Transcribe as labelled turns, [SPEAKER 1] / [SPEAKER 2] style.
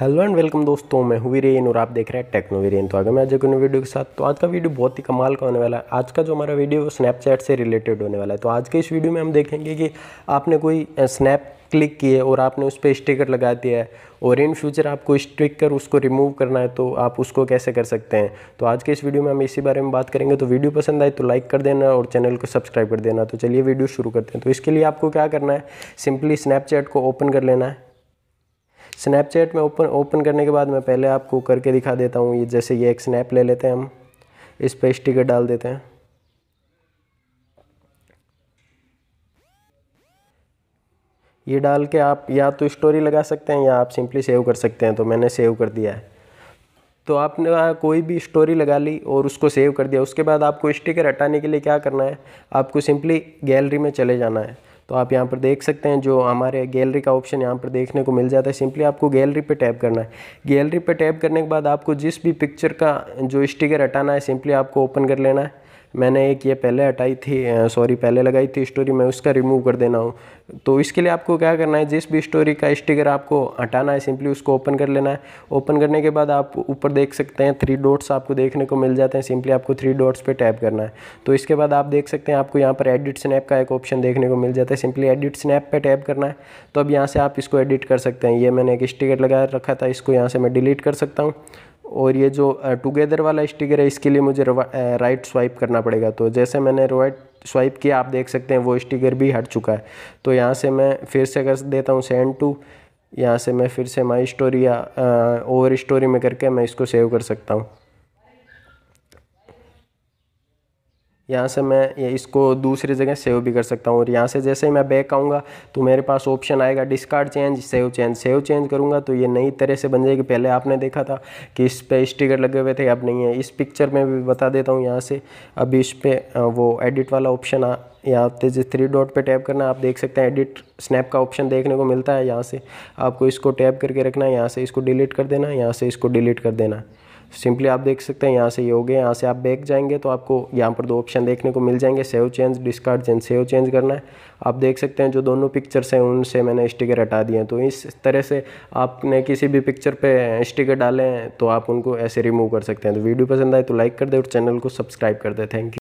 [SPEAKER 1] hello and welcome दोस्तों मैं हूँ वीरेन और आप देख रहे हैं टेक्नो वीरेन तो आगे मैं आज एक वीडियो के साथ तो आज का वीडियो बहुत ही कमाल का होने वाला है आज का जो हमारा वीडियो है स्नैपचैट से रिलेटेड होने वाला है तो आज के इस वीडियो में हम देखेंगे कि आपने कोई स्नैप क्लिक किए और आपने उस पर स्टिकर लगा दिया है और इन फ्यूचर आपको स्टिकर उसको रिमूव करना है तो आप उसको कैसे कर सकते हैं तो आज के इस वीडियो में हम इसी बारे में बात करेंगे तो वीडियो पसंद आए तो लाइक कर देना और चैनल को सब्सक्राइब कर देना तो चलिए वीडियो शुरू करते हैं तो इसके लिए आपको क्या करना है सिंपली स्नैपचैट को ओपन कर लेना है स्नैपचैट में ओपन ओपन करने के बाद मैं पहले आपको करके दिखा देता हूँ ये जैसे ये एक स्नैप ले लेते हैं हम इस पर स्टिकर डाल देते हैं ये डाल के आप या तो स्टोरी लगा सकते हैं या आप सिंपली सेव कर सकते हैं तो मैंने सेव कर दिया है तो आपने कोई भी स्टोरी लगा ली और उसको सेव कर दिया उसके बाद आपको स्टिकर हटाने के लिए क्या करना है आपको सिंपली गैलरी में चले जाना है तो आप यहाँ पर देख सकते हैं जो हमारे गैलरी का ऑप्शन यहाँ पर देखने को मिल जाता है सिंपली आपको गैलरी पे टैप करना है गैलरी पे टैप करने के बाद आपको जिस भी पिक्चर का जो स्टिकर हटाना है सिंपली आपको ओपन कर लेना है मैंने एक ये पहले हटाई थी सॉरी पहले लगाई थी स्टोरी मैं उसका रिमूव कर देना हूँ तो इसके लिए आपको क्या करना है जिस भी स्टोरी का स्टिकर आपको हटाना है सिंपली उसको ओपन कर लेना है ओपन करने के बाद आप ऊपर देख सकते हैं थ्री डॉट्स आपको देखने को मिल जाते हैं सिंपली आपको थ्री डॉट्स पर टैप करना है तो इसके बाद आप देख सकते हैं आपको यहाँ पर एडिट स्नैप का एक ऑप्शन देखने को मिल जाता है सिंपली एडिट स्नैप पर टैप करना है तो अब यहाँ से आप इसको एडिट कर सकते हैं ये मैंने एक स्टिकर लगा रखा था इसको यहाँ से मैं डिलीट कर सकता हूँ और ये जो टुगेदर वाला स्टिकर है इसके लिए मुझे राइट स्वाइप करना पड़ेगा तो जैसे मैंने राइट स्वाइप किया आप देख सकते हैं वो स्टिकर भी हट चुका है तो यहाँ से मैं फिर से कर देता हूँ सेंड टू यहाँ से मैं फिर से माई स्टोरी या ओवर स्टोरी में करके मैं इसको सेव कर सकता हूँ यहाँ से मैं इसको दूसरी जगह सेव भी कर सकता हूँ और यहाँ से जैसे ही मैं बैक आऊँगा तो मेरे पास ऑप्शन आएगा discard change save change save change करूँगा तो ये नई तरह से बन जाएगी पहले आपने देखा था कि इस पर स्टिकर लगे हुए थे अब नहीं है इस पिक्चर में भी बता देता हूँ यहाँ से अभी इस पर वो एडिट वाला ऑप्शन आ यहाँ पे जिस थ्री डॉट पे टैप करना आप देख सकते हैं एडिट स्नैप का ऑप्शन देखने को मिलता है यहाँ से आपको इसको टैप करके रखना है यहाँ से इसको डिलीट कर देना है यहाँ से इसको डिलीट कर देना है सिंपली आप देख सकते हैं यहाँ से ये हो गया यहाँ से आप बैक जाएंगे तो आपको यहाँ पर दो ऑप्शन देखने को मिल जाएंगे save change discard change save change करना है आप देख सकते हैं जो दोनों पिक्चर्स हैं उनसे मैंने स्टिकर हटा दिए हैं तो इस तरह से आपने किसी भी पिक्चर पे स्टिकर डाले हैं तो आप उनको ऐसे रिमूव कर सकते हैं तो वीडियो पसंद आए तो लाइक कर दे और चैनल को सब्सक्राइब कर दे थैंक यू